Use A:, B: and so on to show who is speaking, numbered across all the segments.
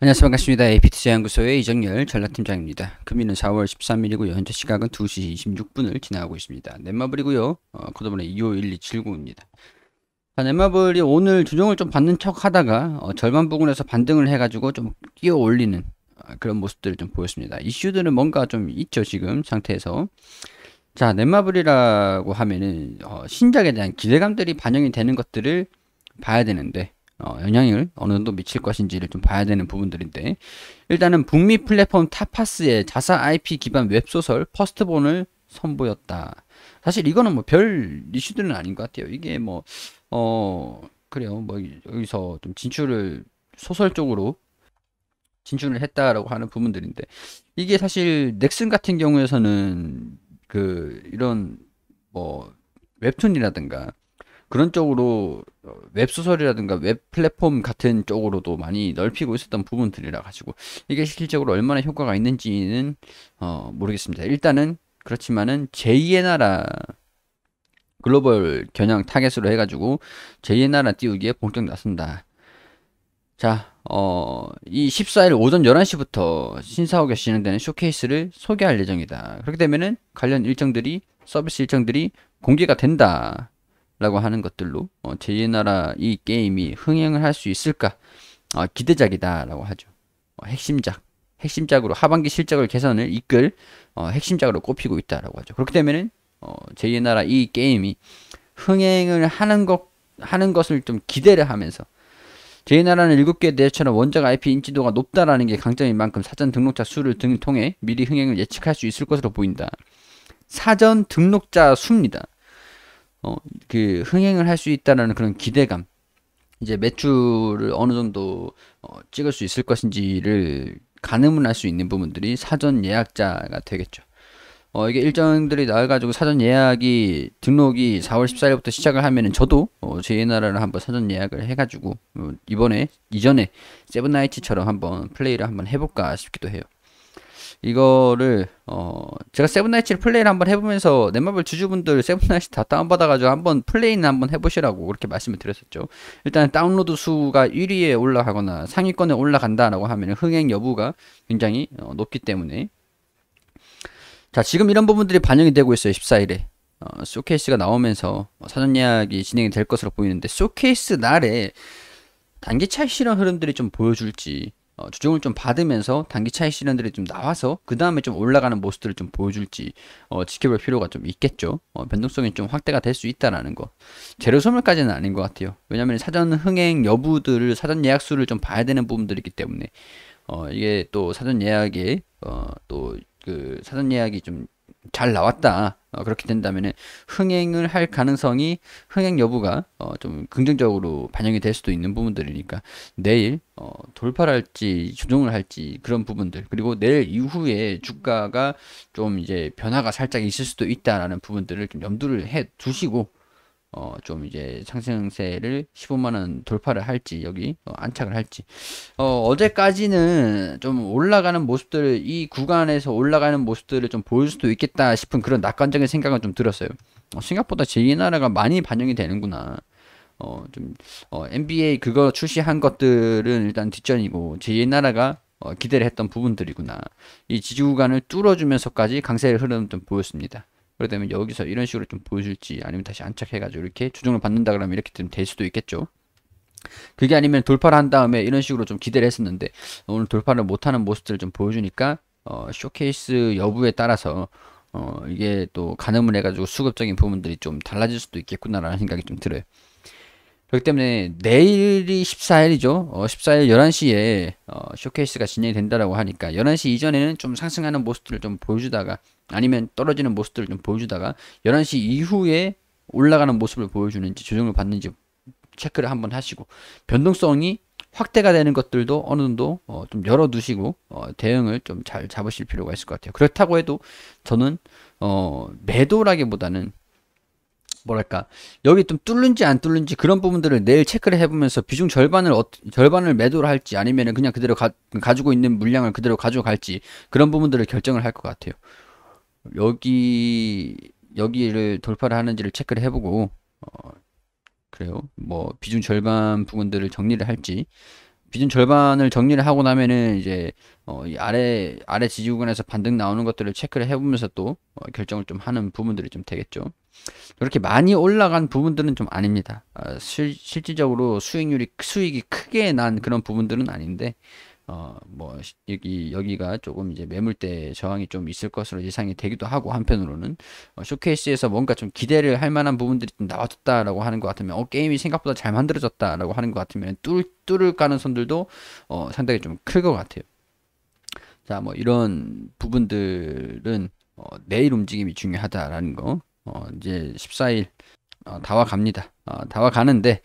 A: 안녕하세요 반갑습니다. AP투자연구소의 이정열 전략팀장입니다. 금일은 4월 13일이고요. 현재 시각은 2시 26분을 지나고 있습니다. 넷마블이고요. 어, 그다음에 251279입니다. 자, 넷마블이 오늘 조정을 좀 받는 척 하다가 어, 절반 부근에서 반등을 해가지고 좀 끼어 올리는 어, 그런 모습들을 좀 보였습니다. 이슈들은 뭔가 좀 있죠 지금 상태에서. 자 넷마블이라고 하면은 어, 신작에 대한 기대감들이 반영이 되는 것들을 봐야 되는데 어, 영향을 어느 정도 미칠 것인지를 좀 봐야 되는 부분들인데 일단은 북미 플랫폼 타파스의 자사 IP 기반 웹소설 퍼스트본을 선보였다. 사실 이거는 뭐별 이슈들은 아닌 것 같아요. 이게 뭐 어 그래요. 뭐 여기서 좀 진출을 소설 쪽으로 진출을 했다라고 하는 부분들인데 이게 사실 넥슨 같은 경우에서는 그 이런 뭐 웹툰이라든가 그런 쪽으로 어, 웹 소설이라든가 웹 플랫폼 같은 쪽으로도 많이 넓히고 있었던 부분들이라 가지고 이게 실질적으로 얼마나 효과가 있는지는 어, 모르겠습니다. 일단은 그렇지만은 제2의 나라 글로벌 겨냥 타겟으로 해가지고 제2의 나라 띄우기에 본격 나선다. 자, 어, 이 14일 오전 11시부터 신사옥에 진행되는 쇼케이스를 소개할 예정이다. 그렇게 되면은 관련 일정들이, 서비스 일정들이 공개가 된다. 라고 하는 것들로 어, 제이의 나라 이 게임이 흥행을 할 수 있을까 어, 기대작이다 라고 하죠 어, 핵심작 핵심작으로 하반기 실적을 개선을 이끌 어, 핵심작으로 꼽히고 있다라고 하죠 그렇기 때문에 어, 제이의 나라 이 게임이 흥행을 하는 것 하는 것을 좀 기대를 하면서 제이의 나라는 7개 대처럼 원작 IP 인지도가 높다라는 게 강점인 만큼 사전 등록자 수를 등 통해 미리 흥행을 예측할 수 있을 것으로 보인다 사전 등록자 수입니다 어, 그 흥행을 할 수 있다라는 그런 기대감 이제 매출을 어느 정도 어, 찍을 수 있을 것인지를 가늠을 할 수 있는 부분들이 사전 예약자가 되겠죠. 어, 이게 일정들이 나와가지고 사전 예약이 등록이 4월 14일부터 시작을 하면은 저도 어, 제 나라를 한번 사전 예약을 해가지고 어, 이번에 이전에 세븐나이츠처럼 한번 플레이를 한번 해볼까 싶기도 해요. 이거를 어 제가 세븐나이츠를 플레이를 한번 해보면서 넷마블 주주분들 세븐나이츠 다 다운받아가지고 한번 플레이는 한번 해보시라고 그렇게 말씀을 드렸었죠. 일단 다운로드 수가 1위에 올라가거나 상위권에 올라간다라고 하면 흥행 여부가 굉장히 어, 높기 때문에 자 지금 이런 부분들이 반영이 되고 있어요. 14일에 어, 쇼케이스가 나오면서 어, 사전 예약이 진행이 될 것으로 보이는데 쇼케이스 날에 단기차 실현 흐름들이 좀 보여줄지 어, 조정을 좀 받으면서 단기 차익 실현들이 좀 나와서 그 다음에 좀 올라가는 모습들을 좀 보여줄지 어, 지켜볼 필요가 좀 있겠죠. 어, 변동성이 좀 확대가 될 수 있다라는 거. 재료 소멸까지는 아닌 것 같아요. 왜냐하면 사전 흥행 여부들을 사전 예약 수를 좀 봐야 되는 부분들이기 때문에 어, 이게 또 사전 예약에 어, 또 그 사전 예약이 좀 잘 나왔다. 어, 그렇게 된다면 흥행을 할 가능성이 흥행 여부가 어, 좀 긍정적으로 반영이 될 수도 있는 부분들이니까 내일 어, 돌파를 할지 조정을 할지 그런 부분들 그리고 내일 이후에 주가가 좀 이제 변화가 살짝 있을 수도 있다라는 부분들을 좀 염두를 해 두시고 어, 좀 이제 상승세를 15만원 돌파를 할지, 여기 어, 안착을 할지. 어, 어제까지는 좀 올라가는 모습들을, 이 구간에서 올라가는 모습들을 좀 보일 수도 있겠다 싶은 그런 낙관적인 생각을좀 들었어요. 어, 생각보다 제2나라가 많이 반영이 되는구나. 어, 좀, 어, NBA 그거 출시한 것들은 일단 뒷전이고, 뭐 제2나라가 어, 기대를 했던 부분들이구나. 이 지지구간을 뚫어주면서까지 강세의 흐름 좀 보였습니다. 그렇다면 여기서 이런 식으로 좀 보여줄지 아니면 다시 안착해가지고 이렇게 조종을 받는다 그러면 이렇게 좀 될 수도 있겠죠. 그게 아니면 돌파를 한 다음에 이런 식으로 좀 기대를 했었는데 오늘 돌파를 못하는 모습들을 좀 보여주니까 어, 쇼케이스 여부에 따라서 어, 이게 또 가늠을 해가지고 수급적인 부분들이 좀 달라질 수도 있겠구나라는 생각이 좀 들어요. 그렇기 때문에 내일이 14일이죠. 어, 14일 11시에 어, 쇼케이스가 진행이 된다라고 하니까 11시 이전에는 좀 상승하는 모습들을 좀 보여주다가 아니면 떨어지는 모습들을 좀 보여주다가 11시 이후에 올라가는 모습을 보여주는지 조정을 받는지 체크를 한번 하시고 변동성이 확대가 되는 것들도 어느 정도 어, 좀 열어두시고 어, 대응을 좀 잘 잡으실 필요가 있을 것 같아요. 그렇다고 해도 저는 어, 매도라기보다는 뭐랄까 여기 좀 뚫는지 안 뚫는지 그런 부분들을 내일 체크를 해보면서 비중 절반을 어, 절반을 매도를 할지 아니면 그냥 그대로 가, 가지고 있는 물량을 그대로 가져갈지 그런 부분들을 결정을 할 것 같아요. 여기 여기를 돌파를 하는지를 체크를 해보고 어, 그래요. 뭐 비중 절반 부분들을 정리를 할지 비중 절반을 정리를 하고 나면은 이제 어, 이 아래 아래 지지구간에서 반등 나오는 것들을 체크를 해보면서 또 어, 결정을 좀 하는 부분들이 좀 되겠죠. 이렇게 많이 올라간 부분들은 좀 아닙니다. 어, 실, 실질적으로 수익률이 수익이 크게 난 그런 부분들은 아닌데 어뭐 여기 여기가 조금 이제 매물대 저항이 좀 있을 것으로 예상이 되기도 하고 한편으로는 어, 쇼케이스에서 뭔가 좀 기대를 할 만한 부분들이 좀 나왔다라고 하는 것 같으면 어 게임이 생각보다 잘 만들어졌다라고 하는 것 같으면 뚫 뚫을 가능성들도 어 상당히 좀 클 것 같아요. 자 뭐 이런 부분들은 어, 내일 움직임이 중요하다라는 거. 어 이제 14일 어, 다와 갑니다. 어, 다와 가는데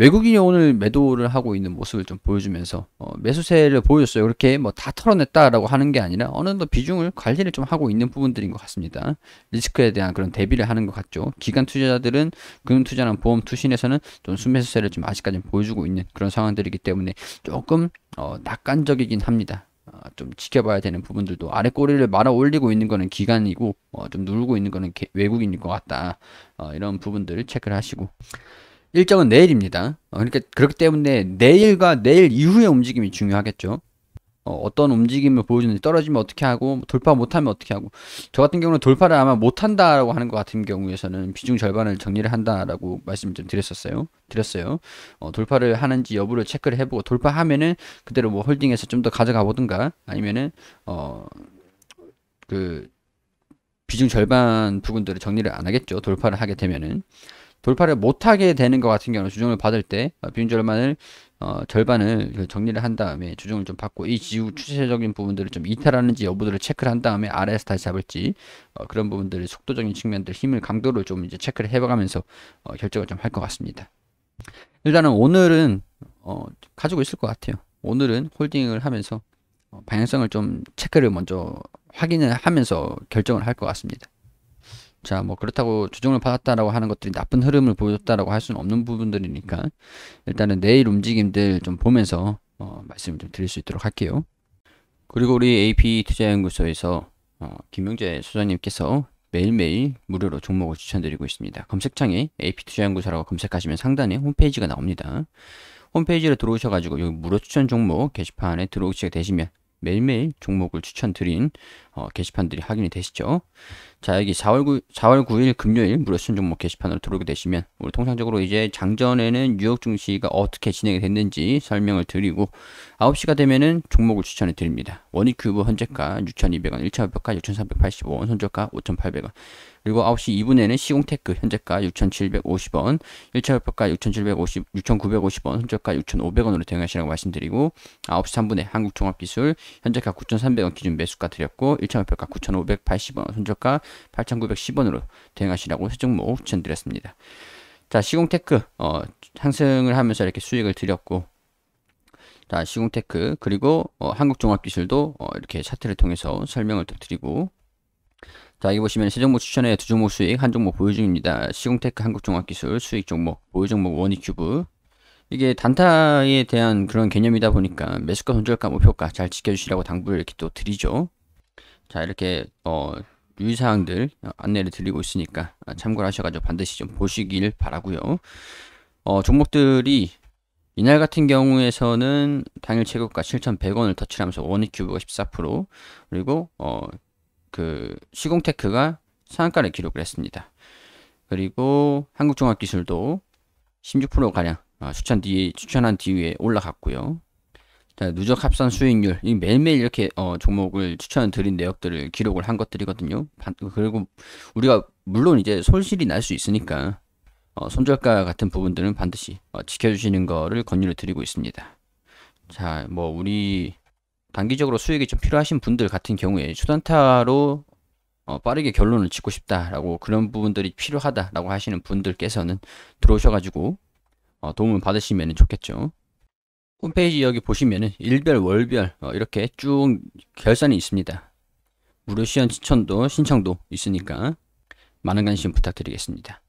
A: 외국인이 오늘 매도를 하고 있는 모습을 좀 보여주면서 어, 매수세를 보여줬어요. 그렇게 뭐 다 털어냈다라고 하는 게 아니라 어느 정도 비중을 관리를 좀 하고 있는 부분들인 것 같습니다. 리스크에 대한 그런 대비를 하는 것 같죠. 기간 투자자들은 금융 투자나 보험 투신에서는 좀 순매수세를 좀 아직까지 보여주고 있는 그런 상황들이기 때문에 조금 어, 낙관적이긴 합니다. 어, 좀 지켜봐야 되는 부분들도 아래 꼬리를 말아 올리고 있는 거는 기간이고 어, 좀 누르고 있는 거는 외국인일 것 같다. 어, 이런 부분들을 체크를 하시고. 일정은 내일입니다. 어, 그러니까 그렇기 때문에 내일과 내일 이후의 움직임이 중요하겠죠. 어, 떤 움직임을 보여주는지 떨어지면 어떻게 하고 뭐 돌파 못하면 어떻게 하고 저 같은 경우는 돌파를 아마 못한다라고 하는 것 같은 경우에서는 비중 절반을 정리를 한다라고 말씀을 좀 드렸었어요 드렸어요 어, 돌파를 하는지 여부를 체크를 해보고 돌파하면은 그대로 뭐 홀딩해서 좀 더 가져가 보든가 아니면은 어 그 비중 절반 부분들을 정리를 안 하겠죠 돌파를 하게 되면은 돌파를 못하게 되는 것 같은 경우는 주종을 받을 때 어, 비용 절반을 어, 절반을 정리를 한 다음에 주종을 좀 받고 이지우 추세적인 부분들을 좀 이탈하는지 여부들을 체크를 한 다음에 아래에서 다시 잡을지 어, 그런 부분들의 속도적인 측면들 힘을 강도를 좀 이제 체크를 해봐가면서 어, 결정을 좀 할 것 같습니다. 일단은 오늘은 어, 가지고 있을 것 같아요. 오늘은 홀딩을 하면서 어, 방향성을 좀 체크를 먼저 확인을 하면서 결정을 할 것 같습니다. 자, 뭐 그렇다고 조정을 받았다라고 하는 것들이 나쁜 흐름을 보여줬다라고 할 수는 없는 부분들이니까 일단은 내일 움직임들 좀 보면서 어, 말씀을 좀 드릴 수 있도록 할게요. 그리고 우리 AP 투자연구소에서 어, 김영재 소장님께서 매일매일 무료로 종목을 추천드리고 있습니다. 검색창에 AP 투자연구소라고 검색하시면 상단에 홈페이지가 나옵니다. 홈페이지로 들어오셔가지고 여기 무료 추천 종목 게시판에 들어오시게 되시면 매일매일 종목을 추천드린 어, 게시판들이 확인이 되시죠? 자, 여기 4월 9, 4월 9일 금요일 무료시청 종목 게시판으로 들어오게 되시면 우리 통상적으로 이제 장전에는 뉴욕 증시가 어떻게 진행이 됐는지 설명을 드리고 9시가 되면은 종목을 추천해 드립니다. 원익 큐브 현재가 6,200원, 1차 목표가 6,385원, 손절가 5,800원. 그리고 9시 2분에는 시공테크 현재가 6,750원, 1차 목표가 6,750, 6,950원, 손절가 6,500원으로 대응하시라고 말씀드리고 9시 3분에 한국종합기술 현재가 9,300원 기준 매수가 드렸고 7,500가 9,580원, 손절가 8,910원으로 대응하시라고 세종모 추천드렸습니다. 자, 시공테크, 어, 상승을 하면서 이렇게 수익을 드렸고, 자, 시공테크, 그리고 어, 한국종합기술도 어, 이렇게 차트를 통해서 설명을 또 드리고, 자, 여기 보시면 세종목 추천의 두 종목 수익, 한 종목 보유 중입니다. 시공테크 한국종합기술 수익 종목, 보유 종목 원익큐브. 이게 단타에 대한 그런 개념이다 보니까 매수가 손절가 목표가 잘 지켜주시라고 당부를 이렇게 또 드리죠. 자 이렇게 어 유의사항들 안내를 드리고 있으니까 참고를 하셔가지고 반드시 좀 보시길 바라고요 어, 종목들이 이날 같은 경우에서는 당일 최고가 7,100원을 터치하면서 원익큐브가 14% 그리고 어, 그 시공테크가 상한가를 기록을 했습니다. 그리고 한국종합기술도 16%가량 어, 추천 뒤에 추천한 뒤에 올라갔고요. 네, 누적 합산 수익률 이 매일매일 이렇게 어, 종목을 추천드린 내역들을 기록을 한 것들이거든요. 그리고 우리가 물론 이제 손실이 날 수 있으니까 어, 손절가 같은 부분들은 반드시 어, 지켜주시는 거를 권유를 드리고 있습니다. 자, 뭐 우리 단기적으로 수익이 좀 필요하신 분들 같은 경우에 초단타로 어, 빠르게 결론을 짓고 싶다라고 그런 부분들이 필요하다라고 하시는 분들께서는 들어오셔가지고 어, 도움을 받으시면 좋겠죠. 홈페이지 여기 보시면은 일별 월별 어, 이렇게 쭉 결산이 있습니다. 무료 시연 추천도 신청도 있으니까 많은 관심 부탁드리겠습니다.